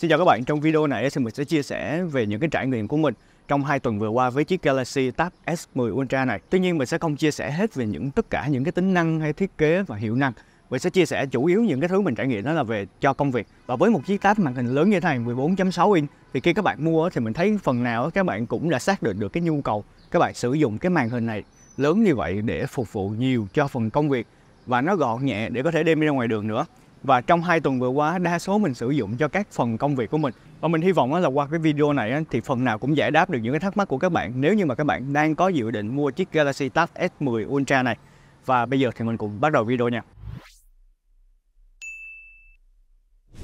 Xin chào các bạn, trong video này thì mình sẽ chia sẻ về những cái trải nghiệm của mình trong hai tuần vừa qua với chiếc Galaxy Tab S10 Ultra này. Tuy nhiên mình sẽ không chia sẻ hết về những tất cả những cái tính năng hay thiết kế và hiệu năng. Mình sẽ chia sẻ chủ yếu những cái thứ mình trải nghiệm đó là về cho công việc. Và với một chiếc tab màn hình lớn như thế này 14.6 inch thì khi các bạn mua thì mình thấy phần nào các bạn cũng đã xác định được cái nhu cầu các bạn sử dụng cái màn hình này lớn như vậy để phục vụ nhiều cho phần công việc và nó gọn nhẹ để có thể đem đi ra ngoài đường nữa và trong hai tuần vừa qua đa số mình sử dụng cho các phần công việc của mình và mình hy vọng là qua cái video này thì phần nào cũng giải đáp được những cái thắc mắc của các bạn nếu như mà các bạn đang có dự định mua chiếc Galaxy Tab S10 Ultra này và bây giờ thì mình cùng bắt đầu video nha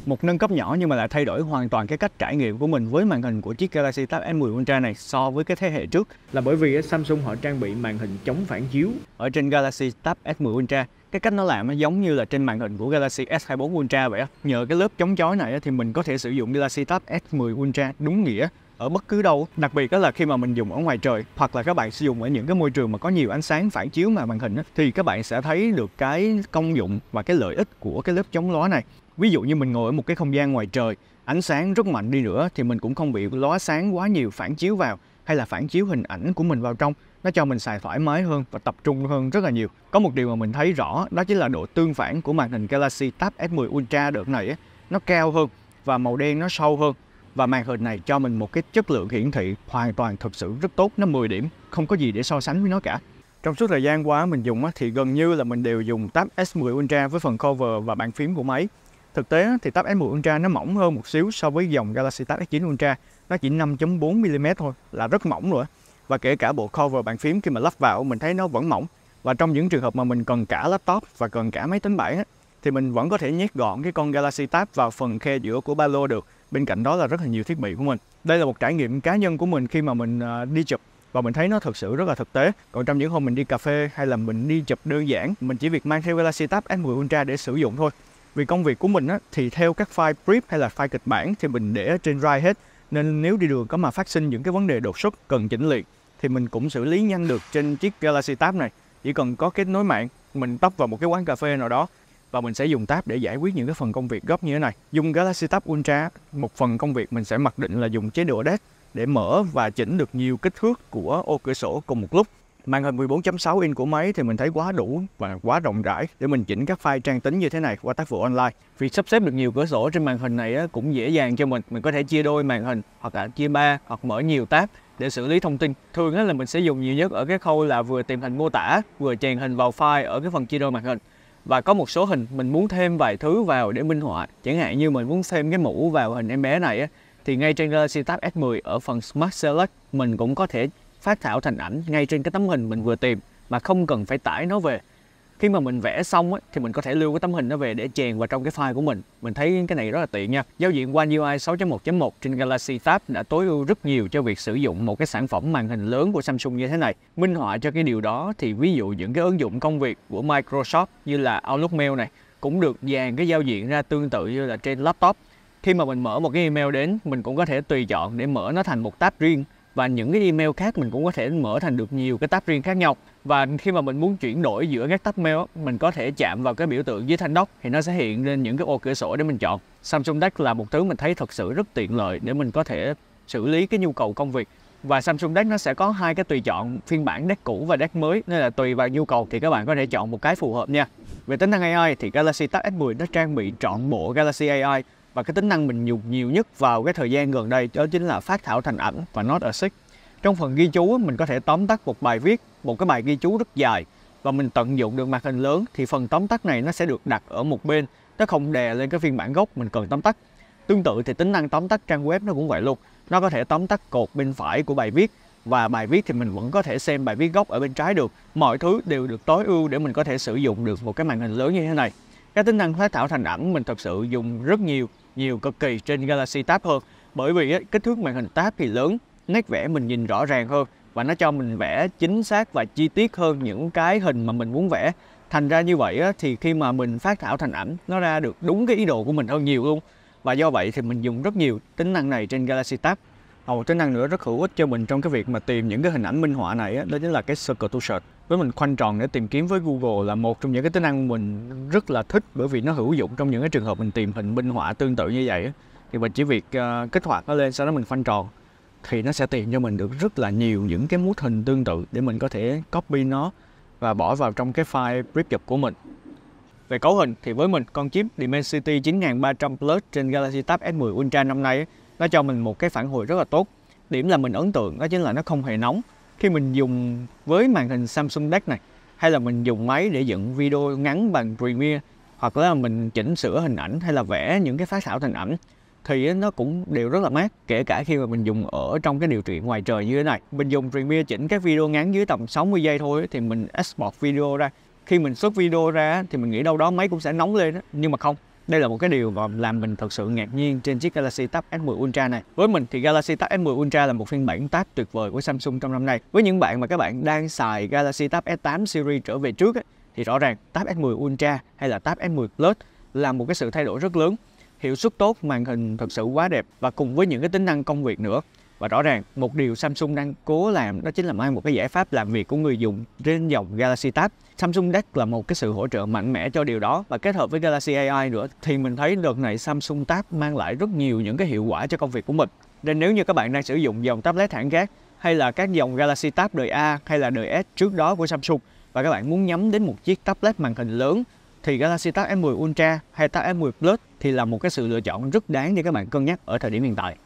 một nâng cấp nhỏ nhưng mà lại thay đổi hoàn toàn cái cách trải nghiệm của mình với màn hình của chiếc Galaxy Tab S10 Ultra này so với cái thế hệ trước là bởi vì Samsung họ trang bị màn hình chống phản chiếu ở trên Galaxy Tab S10 Ultra cái cách nó làm nó giống như là trên màn hình của Galaxy S24 Ultra vậy á. Nhờ cái lớp chống chói này thì mình có thể sử dụng Galaxy Tab S10 Ultra đúng nghĩa ở bất cứ đâu đặc biệt đó là khi mà mình dùng ở ngoài trời hoặc là các bạn sử dụng ở những cái môi trường mà có nhiều ánh sáng phản chiếu mà màn hình thì các bạn sẽ thấy được cái công dụng và cái lợi ích của cái lớp chống lóa này ví dụ như mình ngồi ở một cái không gian ngoài trời ánh sáng rất mạnh đi nữa thì mình cũng không bị lóa sáng quá nhiều phản chiếu vào hay là phản chiếu hình ảnh của mình vào trong nó cho mình xài thoải mái hơn và tập trung hơn rất là nhiều có một điều mà mình thấy rõ đó chính là độ tương phản của màn hình Galaxy Tab S10 Ultra đợt này ấy, nó cao hơn và màu đen nó sâu hơn và màn hình này cho mình một cái chất lượng hiển thị hoàn toàn thực sự rất tốt, nó 10 điểm, không có gì để so sánh với nó cả. Trong suốt thời gian qua mình dùng thì gần như là mình đều dùng Tab S10 Ultra với phần cover và bàn phím của máy. Thực tế thì Tab S10 Ultra nó mỏng hơn một xíu so với dòng Galaxy Tab S9 Ultra, nó chỉ 5.4mm thôi, là rất mỏng rồi. Và kể cả bộ cover bàn phím khi mà lắp vào mình thấy nó vẫn mỏng. Và trong những trường hợp mà mình cần cả laptop và cần cả máy tính bảng thì mình vẫn có thể nhét gọn cái con Galaxy Tab vào phần khe giữa của ba lô được bên cạnh đó là rất là nhiều thiết bị của mình đây là một trải nghiệm cá nhân của mình khi mà mình à, đi chụp và mình thấy nó thực sự rất là thực tế còn trong những hôm mình đi cà phê hay là mình đi chụp đơn giản mình chỉ việc mang theo Galaxy Tab S10 Ultra để sử dụng thôi vì công việc của mình á, thì theo các file brief hay là file kịch bản thì mình để ở trên Drive hết nên nếu đi đường có mà phát sinh những cái vấn đề đột xuất cần chỉnh liền thì mình cũng xử lý nhanh được trên chiếc Galaxy Tab này chỉ cần có kết nối mạng mình tấp vào một cái quán cà phê nào đó và mình sẽ dùng tab để giải quyết những cái phần công việc gấp như thế này dùng Galaxy Tab Ultra một phần công việc mình sẽ mặc định là dùng chế độ desk để mở và chỉnh được nhiều kích thước của ô cửa sổ cùng một lúc màn hình 14.6 inch của máy thì mình thấy quá đủ và quá rộng rãi để mình chỉnh các file trang tính như thế này qua tác vụ online. Việc sắp xếp được nhiều cửa sổ trên màn hình này cũng dễ dàng cho mình. Mình có thể chia đôi màn hình hoặc là chia ba hoặc mở nhiều tab để xử lý thông tin. Thường là mình sẽ dùng nhiều nhất ở cái khâu là vừa tìm hình mô tả, vừa chèn hình vào file ở cái phần chia đôi màn hình và có một số hình mình muốn thêm vài thứ vào để minh họa chẳng hạn như mình muốn thêm cái mũ vào hình em bé này á thì ngay trên Galaxy Tab S10 ở phần Smart Select mình cũng có thể phát thảo thành ảnh ngay trên cái tấm hình mình vừa tìm mà không cần phải tải nó về khi mà mình vẽ xong ấy, thì mình có thể lưu cái tấm hình đó về để chèn vào trong cái file của mình mình thấy cái này rất là tiện nha giao diện One UI 6.1.1 trên Galaxy Tab đã tối ưu rất nhiều cho việc sử dụng một cái sản phẩm màn hình lớn của Samsung như thế này minh họa cho cái điều đó thì ví dụ những cái ứng dụng công việc của Microsoft như là Outlook Mail này cũng được dàn cái giao diện ra tương tự như là trên laptop khi mà mình mở một cái email đến mình cũng có thể tùy chọn để mở nó thành một tab riêng và những cái email khác mình cũng có thể mở thành được nhiều cái tab riêng khác nhau và khi mà mình muốn chuyển đổi giữa các tab mail mình có thể chạm vào cái biểu tượng dưới thanh đốc thì nó sẽ hiện lên những cái ô cửa sổ để mình chọn Samsung Deck là một thứ mình thấy thật sự rất tiện lợi để mình có thể xử lý cái nhu cầu công việc và Samsung Deck nó sẽ có hai cái tùy chọn phiên bản Deck cũ và Deck mới nên là tùy vào nhu cầu thì các bạn có thể chọn một cái phù hợp nha về tính năng AI thì Galaxy Tab S10 nó trang bị trọn bộ Galaxy AI và cái tính năng mình dùng nhiều nhất vào cái thời gian gần đây đó chính là phát thảo thành ảnh và Note Assist trong phần ghi chú mình có thể tóm tắt một bài viết, một cái bài ghi chú rất dài và mình tận dụng được màn hình lớn thì phần tóm tắt này nó sẽ được đặt ở một bên, nó không đè lên cái phiên bản gốc mình cần tóm tắt. Tương tự thì tính năng tóm tắt trang web nó cũng vậy luôn. Nó có thể tóm tắt cột bên phải của bài viết và bài viết thì mình vẫn có thể xem bài viết gốc ở bên trái được. Mọi thứ đều được tối ưu để mình có thể sử dụng được một cái màn hình lớn như thế này. Cái tính năng tái thảo thành ảnh mình thật sự dùng rất nhiều, nhiều cực kỳ trên Galaxy Tab hơn. Bởi vì kích thước màn hình Tab thì lớn nét vẽ mình nhìn rõ ràng hơn và nó cho mình vẽ chính xác và chi tiết hơn những cái hình mà mình muốn vẽ thành ra như vậy thì khi mà mình phát thảo thành ảnh nó ra được đúng cái ý đồ của mình hơn nhiều luôn và do vậy thì mình dùng rất nhiều tính năng này trên Galaxy Tab một tính năng nữa rất hữu ích cho mình trong cái việc mà tìm những cái hình ảnh minh họa này đó chính là cái Circle to Search với mình khoanh tròn để tìm kiếm với Google là một trong những cái tính năng mình rất là thích bởi vì nó hữu dụng trong những cái trường hợp mình tìm hình minh họa tương tự như vậy thì mình chỉ việc uh, kích hoạt nó lên sau đó mình khoanh tròn thì nó sẽ tìm cho mình được rất là nhiều những cái mút hình tương tự để mình có thể copy nó và bỏ vào trong cái file preprint của mình. Về cấu hình thì với mình con chip Dimensity 9300 Plus trên Galaxy Tab S10 Ultra năm nay nó cho mình một cái phản hồi rất là tốt. Điểm là mình ấn tượng đó chính là nó không hề nóng. Khi mình dùng với màn hình Samsung Dex này hay là mình dùng máy để dựng video ngắn bằng Premiere hoặc là mình chỉnh sửa hình ảnh hay là vẽ những cái phát thảo thành ảnh thì nó cũng đều rất là mát kể cả khi mà mình dùng ở trong cái điều trị ngoài trời như thế này mình dùng Premiere chỉnh các video ngắn dưới tầm 60 giây thôi thì mình export video ra khi mình xuất video ra thì mình nghĩ đâu đó máy cũng sẽ nóng lên đó nhưng mà không đây là một cái điều mà làm mình thật sự ngạc nhiên trên chiếc Galaxy Tab S10 Ultra này. Với mình thì Galaxy Tab S10 Ultra là một phiên bản Tab tuyệt vời của Samsung trong năm nay. Với những bạn mà các bạn đang xài Galaxy Tab S8 series trở về trước ấy, thì rõ ràng Tab S10 Ultra hay là Tab S10 Plus là một cái sự thay đổi rất lớn hiệu suất tốt, màn hình thật sự quá đẹp và cùng với những cái tính năng công việc nữa. Và rõ ràng một điều Samsung đang cố làm đó chính là mang một cái giải pháp làm việc của người dùng trên dòng Galaxy Tab. Samsung Deck là một cái sự hỗ trợ mạnh mẽ cho điều đó và kết hợp với Galaxy AI nữa thì mình thấy đợt này Samsung Tab mang lại rất nhiều những cái hiệu quả cho công việc của mình. Nên nếu như các bạn đang sử dụng dòng tablet hãng khác hay là các dòng Galaxy Tab đời A hay là đời S trước đó của Samsung và các bạn muốn nhắm đến một chiếc tablet màn hình lớn thì Galaxy Tab S10 Ultra hay Tab S10 Plus thì là một cái sự lựa chọn rất đáng để các bạn cân nhắc ở thời điểm hiện tại.